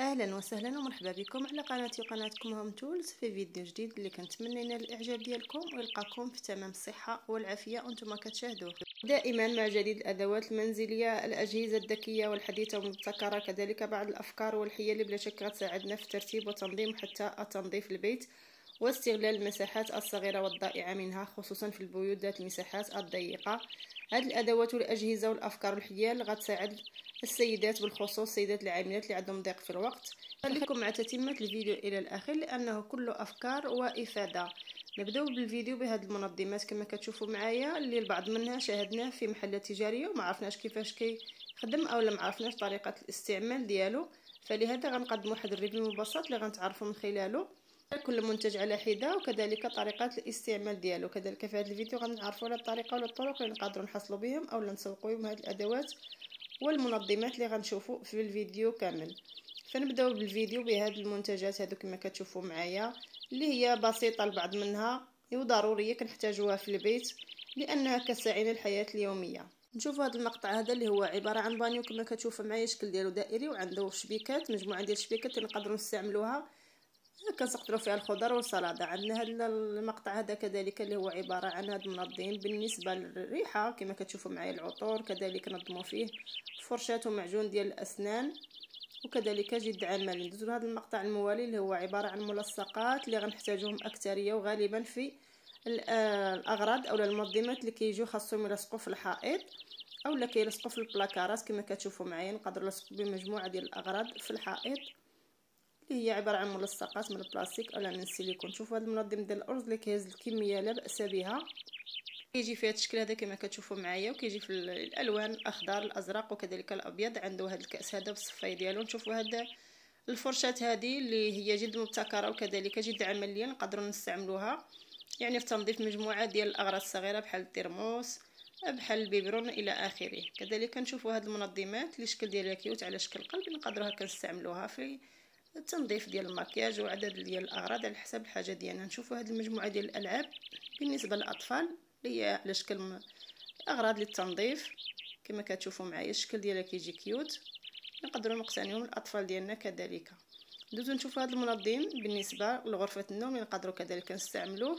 اهلا وسهلا ومرحبا بكم على قناتي وقناتكم هوم تولز في فيديو جديد اللي كنتمنى ينال الاعجاب ديالكم ويلقاكم في تمام الصحه والعافيه وانتم كتشاهدوه دائما مع جديد الادوات المنزليه الاجهزه الذكيه والحديثه والمبتكره كذلك بعض الافكار والحيل اللي بلا شك غتساعدنا في الترتيب وتنظيم حتى تنظيف البيت واستغلال المساحات الصغيرة والضائعة منها خصوصا في البيوت ذات المساحات الضيقة هاد الأدوات والأجهزة والأفكار الحيال غتساعد السيدات بالخصوص السيدات العاملات اللي عندهم ضيق في الوقت خليكم مع تتمة الفيديو إلى الآخر لأنه كله أفكار وإفادة نبداو بالفيديو بهاد المنظمات كما كتشوفوا معايا اللي البعض منها شاهدناه في محلات تجاريه وما عرفناش كيفاش كيخدم اولا لم عرفناش طريقه الاستعمال ديالو فلهذا غنقدم واحد الريفيو مبسط اللي غنتعرفوا من خلاله كل منتج على حده وكذلك طريقه الاستعمال ديالو كذلك في هذا الفيديو غنعرفوا على الطريقه والطرق اللي نقدروا نحصلوا بهم اولا نسوقوا بهم هذه الادوات والمنظمات اللي غنشوفوا في الفيديو كامل فنبداو بالفيديو بهاد المنتجات هادو كما كتشوفوا معايا اللي هي بسيطه البعض منها وضروريه كنحتاجوها في البيت لانها كساعين الحياه اليوميه نشوف هذا المقطع هذا اللي هو عباره عن بانيو كما كتشوفوا معايا الشكل ديالو دائري وعنده شبيكات مجموعه ديال الشبيكات اللي نقدروا نستعملوها كنسقطلو فيها الخضر والسلطه عندنا هذا المقطع هذا كذلك اللي هو عباره عن هاد منظم بالنسبه للريحه كما كتشوفوا معايا العطور كذلك نظموا فيه فرشاه ومعجون ديال الاسنان وكذلك جد عمل ندوزو لهذا المقطع الموالي اللي هو عباره عن ملصقات اللي غنحتاجوهم اكثريه وغالبا في آه، الاغراض او المنظمات اللي كيجيو خاصهم يلصقوا في الحائط اولا كيلصقوا في البلاكارات كما كتشوفوا معايا نقدروا نلصقوا بمجموعه ديال الاغراض في الحائط اللي هي عباره عن ملصقات من البلاستيك اولا من السيليكون شوفوا هذا المنظم ديال الارز اللي كيهز الكميه لا باس بها كيجي في هذا الشكل هذا كما كتشوفوا معايا وكيجي في الالوان الاخضر الازرق وكذلك الابيض عنده هذا الكاس هذا بالصفاي ديالو نشوفوا هذا الفرشاة هذه اللي هي جد مبتكرة وكذلك جد عملية نقدروا نستعملوها يعني في تنظيف مجموعة ديال الأغراض الصغيرة بحال الترموس بحال البيبرون إلى آخره كذلك نشوفوا هاد المنظمات اللي شكل ديالها كيوت على شكل قلب نقدروا هكا نستعملوها في التنظيف ديال المكياج وعدد ديال الاغراض على حسب الحاجه ديالنا نشوفوا هذه المجموعه ديال الالعاب بالنسبه للاطفال اللي هي على شكل اغراض للتنظيف كما كتشوفوا معايا الشكل ديالها كيجي كيوت نقدروا نقتنيوهم الاطفال ديالنا كذلك ندوزو نشوفوا هذا المنظم بالنسبه لغرفه النوم نقدروا كذلك نستعملوه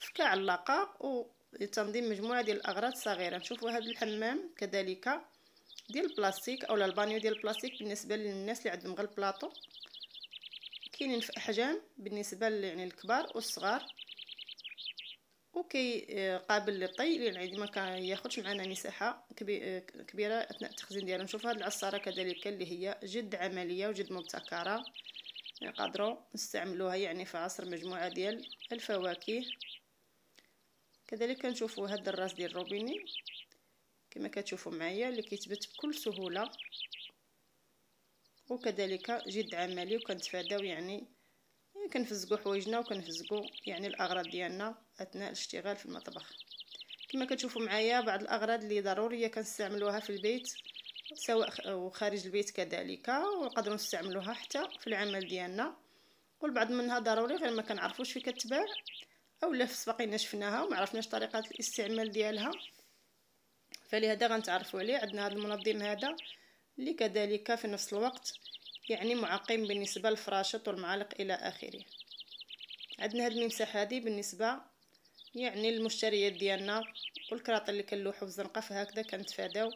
في كعلاقه وتنظيم مجموعه ديال الاغراض صغيره نشوفوا هذا الحمام كذلك ديال البلاستيك اولا البانيو ديال البلاستيك بالنسبه للناس اللي عندهم غير البلاطو كاينين في احجام بالنسبه يعني الكبار والصغار وكي آه، قابل للطي يعني ما كياخذش معنا مساحه آه، كبيره اثناء التخزين ديالو نشوف هذه العصاره كذلك اللي هي جد عمليه وجد مبتكره نقدروا يعني نستعملوها يعني في عصر مجموعه ديال الفواكه كذلك كنشوفوا هذا الراس ديال الروبيني كما كتشوفوا معايا اللي كيتبت بكل سهوله وكذلك جد عملي وكنتفاداو يعني كنفزقو حوايجنا وكنفزقو يعني الاغراض ديالنا اثناء الاشتغال في المطبخ كما كتشوفوا معايا بعض الاغراض اللي ضروريه كنستعملوها في البيت سواء وخارج البيت كذلك ونقدروا نستعملوها حتى في العمل ديالنا والبعض منها ضروري غير ما كنعرفوش فين كتباع اولا سبقينا شفناها وما عرفناش طريقه الاستعمال ديالها فلهذا غنتعرفوا عليه عندنا هذا المنظم هذا اللي كذلك في نفس الوقت يعني معقم بالنسبة للفراشط والمعالق إلى آخره عندنا هاد الممسح هادي بالنسبة يعني المشتريات ديالنا والكراطة اللي كنلوحو في الزنقة فهكذا كنتفاداو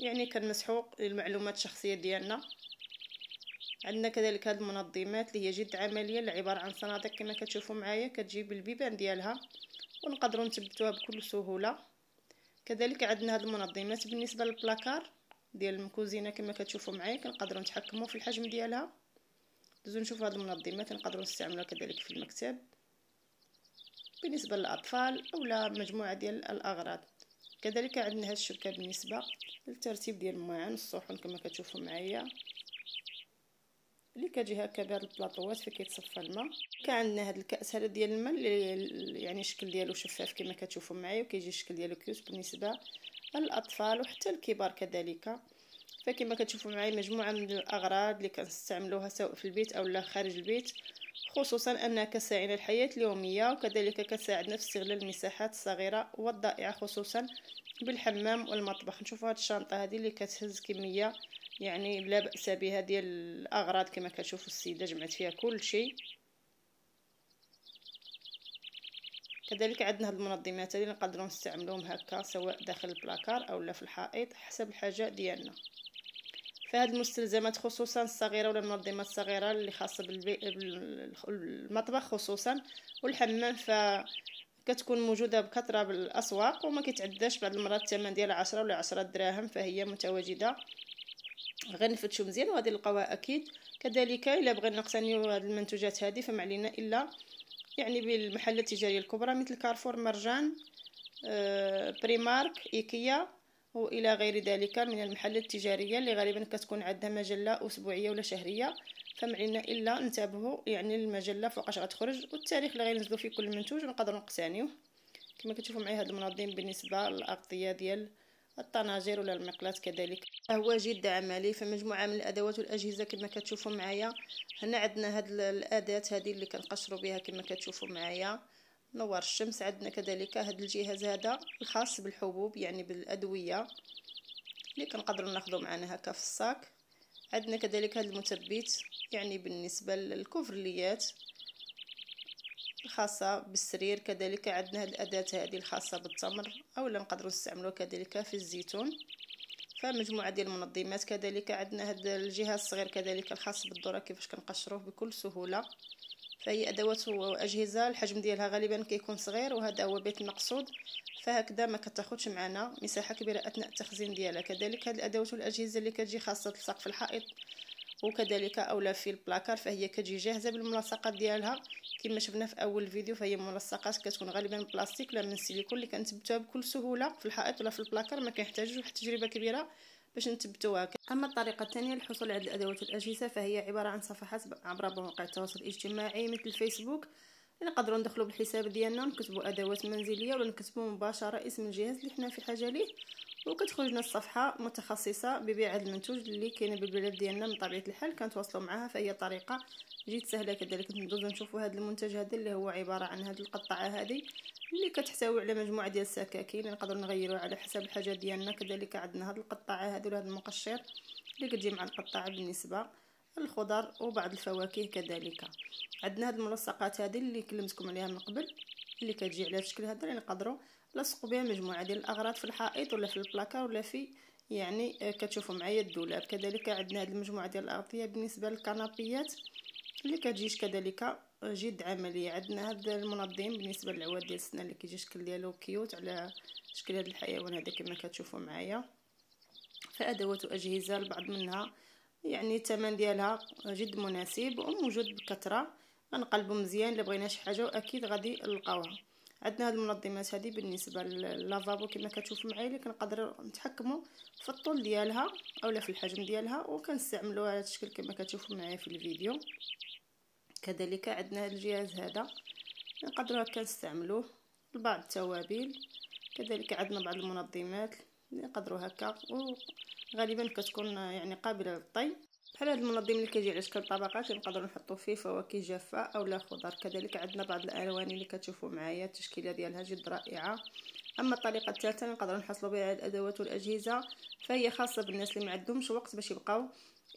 يعني كنمسحو المعلومات الشخصية ديالنا عندنا كذلك هاد المنظمات اللي هي جد عملية اللي عبارة عن صناديق كما كتشوفوا معايا كتجيب البيبان ديالها ونقدروا نثبتوها بكل سهولة كذلك عندنا هاد المنظمات بالنسبة للبلاكار ديال المكوزينه كما كتشوفوا معايا كنقدروا نتحكموا في الحجم ديالها دوزو نشوفوا هاد المنظمات نقدروا نستعملوها كذلك في المكتب بالنسبه للاطفال اولا مجموعه ديال الاغراض كذلك عندنا هاد الشبكه بالنسبه للترتيب ديال المواعن الصحون كما كتشوفوا معايا اللي كتجي هكا بهاد البلاطوات فين كيتصفى الماء كعندنا هاد الكاس هذا ديال الماء اللي يعني الشكل ديالو شفاف كما كتشوفوا معايا وكيجي الشكل ديالو كيوت بالنسبه الأطفال وحتى الكبار كذلك فكما كتشوفوا معايا مجموعة من الأغراض اللي كنستعملوها سواء في البيت أو خارج البيت خصوصا أنها كساعدنا الحياة اليومية وكذلك كساعدنا في استغلال المساحات الصغيرة والضائعة خصوصا بالحمام والمطبخ نشوفوا هاد الشنطة هذه اللي كتهز كمية يعني لا بأس بها ديال الأغراض كما كتشوفوا السيدة جمعت فيها كل شيء كذلك عندنا هاد المنظمات اللي نقدروا نستعملوهم هكا سواء داخل البلاكار اولا في الحائط حسب الحاجه ديالنا فهاد المستلزمات خصوصا الصغيره ولا المنظمات الصغيره اللي خاصه بالمطبخ خصوصا والحمام ف كتكون موجوده بكثره بالاسواق وما كيتعداش بعض المرات الثمن ديال 10 ولا 10 دراهم فهي متواجده غير نفتشو مزيان وغادي نلقاوها اكيد كذلك الا بغينا نقتنيو هاد المنتوجات هذه فما علينا الا يعني بالمحلات التجارية الكبرى مثل كارفور مرجان آه، بريمارك إيكيا وإلى غير ذلك من المحلات التجارية اللي غالبا كتكون عندها مجلة أسبوعية ولا شهرية فما علينا إلا نتابعوا يعني المجلة فوقاش غتخرج والتاريخ اللي غينزلو فيه كل منتوج ونقدروا نقتنيوه كما كتشوفوا معايا هاد المنظم بالنسبة للأغطية ديال الطناجر ولا المقلاة كذلك هو جد عملي فمجموعه من الادوات والاجهزه كما كتشوفوا معايا هنا عندنا هاد الاداه هذه اللي كنقشروا بها كما كتشوفوا معايا نوار الشمس عندنا كذلك هاد الجهاز هذا الخاص بالحبوب يعني بالادويه اللي كنقدروا ناخذوا معنا هكا في الصاك عندنا كذلك هاد المثبت يعني بالنسبه للكوفرليات الخاصة بالسرير كذلك عندنا هاد الأداة هذه الخاصة بالتمر أولا نقدروا نستعملوها كذلك في الزيتون فمجموعة ديال المنظمات كذلك عندنا هاد الجهاز الصغير كذلك الخاص بالذرة كيفاش كنقشروه بكل سهولة فهي أدوات وأجهزة الحجم ديالها غالبا كيكون صغير وهذا هو بيت المقصود فهكذا ما كتاخدش معنا مساحة كبيرة أثناء التخزين ديالها كذلك هاد الأدوات والأجهزة اللي كتجي خاصة في الحائط وكذلك اولا في البلاكار فهي كتجي جاهزه بالملاصقات ديالها كما شفنا في اول فيديو فهي ملاصقات كتكون غالبا من بلاستيك ولا من السيليكون اللي كنثبتوها بكل سهوله في الحائط ولا في البلاكار ما كنحتاجوش واحد التجربه كبيره باش نثبتوها اما الطريقه الثانيه للحصول على الادوات والاجهزه فهي عباره عن صفحات عبر مواقع التواصل الاجتماعي مثل فيسبوك نقدروا ندخلوا بالحساب ديالنا ونكتبوا ادوات منزليه ولا نكتبوا مباشره اسم الجهاز اللي حنا في حاجه ليه وكتخرج لنا الصفحه متخصصه ببيع هذا المنتوج اللي كاين بالبلاد ديالنا من طبيعه الحال كنتواصلوا معها فهي طريقه جد سهله كذلك ندوزو نشوفوا هذا المنتج هذا اللي هو عباره عن هذه القطعه هذه اللي كتحتوي على مجموعه ديال السكاكين نقدروا نغيروا على حسب الحاجه ديالنا كذلك عندنا هذه القطعه هذه وهذا المقشر اللي كتجي مع القطعه بالنسبه الخضر وبعض الفواكه كذلك عندنا هاد الملصقات هذه اللي كلمتكم عليها من قبل اللي كتجي على شكل هذا اللي نقدروا لصقوا بها مجموعه ديال الاغراض في الحائط ولا في البلاكار ولا في يعني آه، كتشوفوا معايا الدولاب كذلك عندنا هذه المجموعه ديال الاغطيه بالنسبه للكنابيات اللي كتجيش كذلك آه، جد عمليه عندنا هذا المنظم بالنسبه للعواد ديال السنان اللي كيجي الشكل ديالو كيوت على شكل هذا الحيوان هذا كما كتشوفوا معايا فادوات واجهزه البعض منها يعني الثمن ديالها جد مناسب وموجود بكثره غنقلبو مزيان الا بغينا شي حاجه واكيد غادي نلقاوها عندنا هاد المنظمات هادي بالنسبه للافابو كما كتشوفوا معايا اللي كنقدر نتحكموا في الطول ديالها اولا في الحجم ديالها وكنستعملوها على الشكل كما كتشوفوا معايا في الفيديو كذلك عندنا هاد الجهاز هذا نقدروا هكا نستعملوه لبعض التوابل كذلك عندنا بعض المنظمات اللي نقدروا هكا وغالبا كتكون يعني قابله للطي بحال هاد المنظم اللي كيجي على شكل طبقات نقدروا نحطوا فيه فواكه جافه اولا خضر كذلك عندنا بعض الالوان اللي كتشوفوا معايا التشكيله ديالها جد رائعه اما الطريقه الثالثه نقدروا نحصلوا بها على الادوات والاجهزه فهي خاصه بالناس اللي ما عندهمش وقت باش يبقاو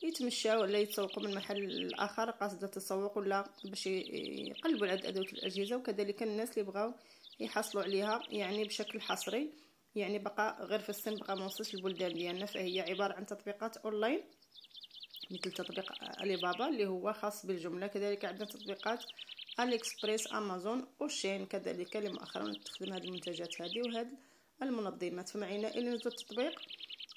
يتمشاو ولا يتسوقوا من محل لاخر قصد التسوق ولا باش يقلبوا على الادوات والاجهزه وكذلك الناس اللي بغاو يحصلوا عليها يعني بشكل حصري يعني بقى غير في الصين بقى ما وصلش البلدان ديالنا فهي عباره عن تطبيقات اونلاين مثل تطبيق علي بابا اللي هو خاص بالجمله كذلك عندنا تطبيقات اليكسبريس امازون وشين كذلك اللي مؤخرا تخدم هذه المنتجات هذه وهاد المنظمات فمعينا الى نزلوا التطبيق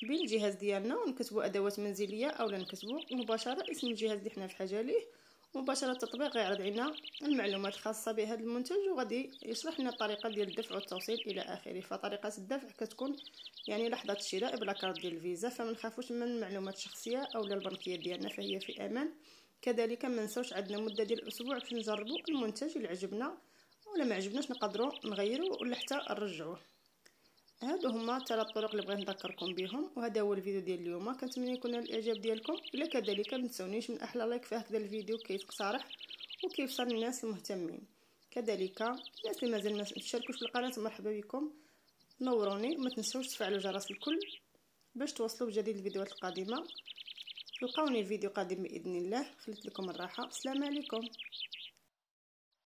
بالجهاز ديالنا ونكتبوا ادوات منزليه اولا نكتبوا مباشره اسم الجهاز اللي حنا في حاجه ليه مباشرة التطبيق يعرض علينا المعلومات الخاصة بهذا المنتج وغادي يشرح لنا الطريقة ديال الدفع والتوصيل الى اخره فطريقة الدفع كتكون يعني لحظة الشراء بلا كارت ديال الفيزا فما نخافوش من المعلومات الشخصية او البنكية ديالنا فهي في امان كذلك ما نساوش عندنا مدة ديال الاسبوع باش نجربوا المنتج اللي عجبنا ولا ما عجبناش نقدروا نغيروا ولا حتى نرجعوه هادو هما ثلاث طرق اللي بغيت نذكركم بهم وهذا هو الفيديو ديال اليوم كنتمنى يكون الاعجاب ديالكم الا كذلك ما تنساونيش من احلى لايك في هكذا الفيديو كيتقترح وكيوصل للناس المهتمين كذلك الناس اللي مازال ما تشاركوش القناه مرحبا بكم نوروني وما تنساوش تفعلوا جرس الكل باش توصلوا بجديد الفيديوهات القادمه تلقاوني فيديو قادم باذن الله خليت لكم الراحه السلام عليكم